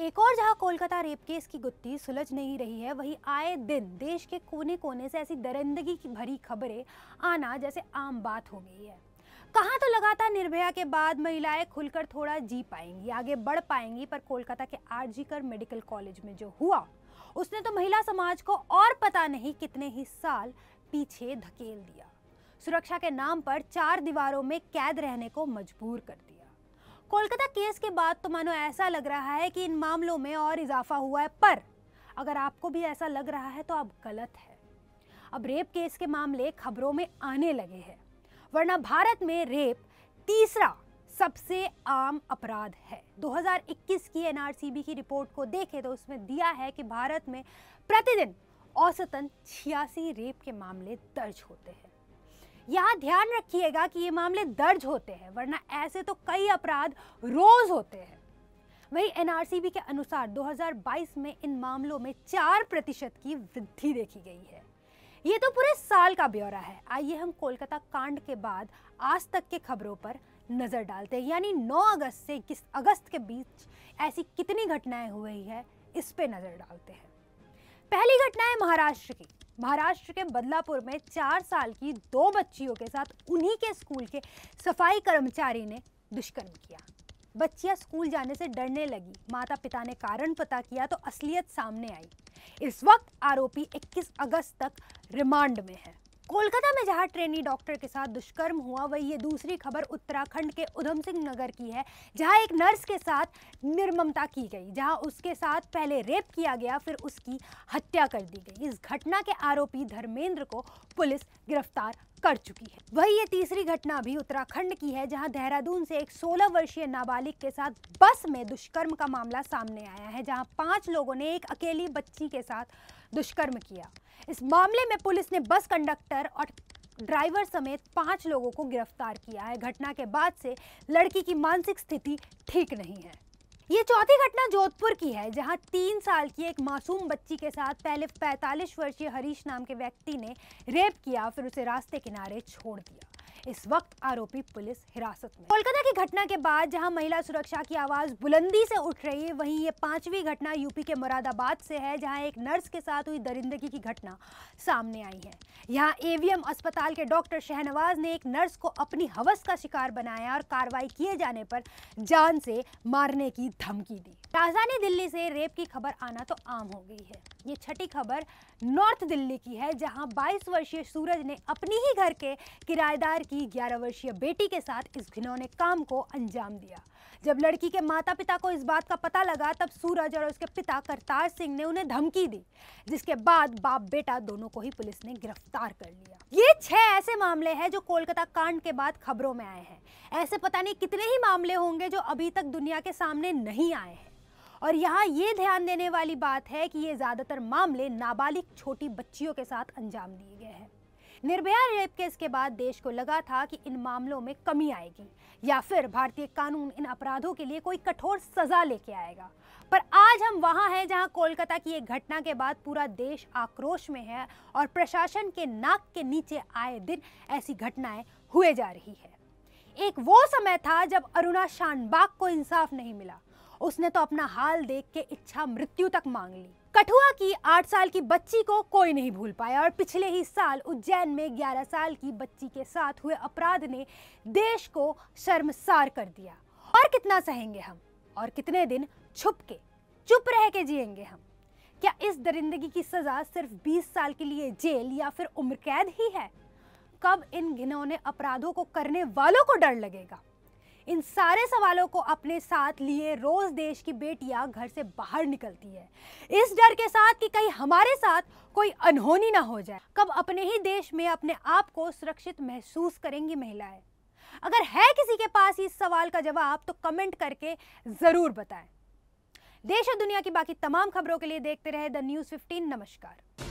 एक और जहां कोलकाता रेप केस की गुत्थी सुलझ नहीं रही है वही आए दिन देश के कोने कोने से ऐसी दरिंदगी की भरी खबरें आना जैसे आम बात हो गई है कहाँ तो लगातार निर्भया के बाद महिलाएं खुलकर थोड़ा जी पाएंगी आगे बढ़ पाएंगी पर कोलकाता के आरजीकर मेडिकल कॉलेज में जो हुआ उसने तो महिला समाज को और पता नहीं कितने ही साल पीछे धकेल दिया सुरक्षा के नाम पर चार दीवारों में कैद रहने को मजबूर कर दिया कोलकाता केस के बाद तो मानो ऐसा लग रहा है कि इन मामलों में और इजाफा हुआ है पर अगर आपको भी ऐसा लग रहा है तो आप गलत है अब रेप केस के मामले खबरों में आने लगे हैं वरना भारत में रेप तीसरा सबसे आम अपराध है 2021 की एनआरसीबी की रिपोर्ट को देखें तो उसमें दिया है कि भारत में प्रतिदिन औसतन छियासी रेप के मामले दर्ज होते हैं यहाँ ध्यान रखिएगा कि ये मामले दर्ज होते हैं वरना ऐसे तो कई अपराध रोज होते हैं वही एनआरसीबी के अनुसार 2022 में इन मामलों में चार प्रतिशत की वृद्धि देखी गई है ये तो पूरे साल का ब्यौरा है आइए हम कोलकाता कांड के बाद आज तक के खबरों पर नज़र डालते हैं यानी 9 अगस्त से इक्कीस अगस्त के बीच ऐसी कितनी घटनाएं हुई है इस पे नज़र डालते हैं पहली घटना है महाराष्ट्र की महाराष्ट्र के बदलापुर में चार साल की दो बच्चियों के साथ उन्हीं के स्कूल के सफाई कर्मचारी ने दुष्कर्म किया बच्चियां स्कूल जाने से डरने लगी माता पिता ने कारण पता किया तो असलियत सामने आई इस वक्त आरोपी 21 अगस्त तक रिमांड में है कोलकाता में जहां ट्रेनी डॉक्टर के साथ दुष्कर्म हुआ वही ये दूसरी खबर उत्तराखंड के उधम सिंह नगर की है जहां एक नर्स के साथ निर्ममता की गई जहां उसके साथ पहले रेप किया गया फिर उसकी हत्या कर दी गई इस घटना के आरोपी धर्मेंद्र को पुलिस गिरफ्तार कर चुकी है वही ये तीसरी घटना भी उत्तराखंड की है जहां देहरादून से एक 16 वर्षीय नाबालिग के साथ बस में दुष्कर्म का मामला सामने आया है जहां पांच लोगों ने एक अकेली बच्ची के साथ दुष्कर्म किया इस मामले में पुलिस ने बस कंडक्टर और ड्राइवर समेत पांच लोगों को गिरफ्तार किया है घटना के बाद से लड़की की मानसिक स्थिति ठीक नहीं है ये चौथी घटना जोधपुर की है जहां तीन साल की एक मासूम बच्ची के साथ पहले 45 वर्षीय हरीश नाम के व्यक्ति ने रेप किया फिर उसे रास्ते किनारे छोड़ दिया इस वक्त आरोपी पुलिस हिरासत में कोलकाता की घटना के बाद जहां महिला सुरक्षा की आवाज बुलंदी से उठ रही है वहीं ये पांचवी घटना यूपी के मुरादाबाद से है जहां एक नर्स के साथ हुई दरिंदगी की घटना सामने आई है यहाँ एवीएम अस्पताल के डॉक्टर शहनवाज ने एक नर्स को अपनी हवस का शिकार बनाया और कार्रवाई किए जाने पर जान से मारने की धमकी दी राजधानी दिल्ली से रेप की खबर आना तो आम हो गई है ये छठी खबर नॉर्थ दिल्ली की है जहां 22 वर्षीय सूरज ने अपनी ही घर के किराएदार की 11 वर्षीय बेटी के साथ इस घिनौने काम को अंजाम दिया जब लड़की के माता पिता को इस बात का पता लगा तब सूरज और उसके पिता करतार सिंह ने उन्हें धमकी दी जिसके बाद बाप बेटा दोनों को ही पुलिस ने गिरफ्तार कर लिया ये छह ऐसे मामले हैं जो कोलकाता कांड के बाद खबरों में आए हैं ऐसे पता नहीं कितने ही मामले होंगे जो अभी तक दुनिया के सामने नहीं आए हैं और यहाँ ये ध्यान देने वाली बात है कि ये ज़्यादातर मामले नाबालिग छोटी बच्चियों के साथ अंजाम दिए गए हैं निर्भया रेप केस के बाद देश को लगा था कि इन मामलों में कमी आएगी या फिर भारतीय कानून इन अपराधों के लिए कोई कठोर सजा लेके आएगा पर आज हम वहां हैं जहां कोलकाता की एक घटना के बाद पूरा देश आक्रोश में है और प्रशासन के नाक के नीचे आए दिन ऐसी घटनाएं हुए जा रही है एक वो समय था जब अरुणा शानबाग को इंसाफ नहीं मिला उसने तो अपना हाल देख के इच्छा मृत्यु तक मांग ली कठुआ की आठ साल की बच्ची को कोई नहीं भूल पाया और पिछले ही साल उज्जैन में ग्यारह साल की बच्ची के साथ हुए अपराध ने देश को शर्मसार कर दिया और कितना सहेंगे हम और कितने दिन छुप के चुप रह के जिएंगे हम क्या इस दरिंदगी की सजा सिर्फ 20 साल के लिए जेल या फिर उम्र कैद ही है कब इन घिनौने अपराधों को करने वालों को डर लगेगा इन सारे सवालों को अपने साथ लिए रोज देश की बेटियां घर से बाहर निकलती है इस डर के साथ कि कहीं हमारे साथ कोई अनहोनी ना हो जाए कब अपने ही देश में अपने आप को सुरक्षित महसूस करेंगी महिलाएं अगर है किसी के पास इस सवाल का जवाब तो कमेंट करके ज़रूर बताएं देश और दुनिया की बाकी तमाम खबरों के लिए देखते रहे द न्यूज़ फिफ्टीन नमस्कार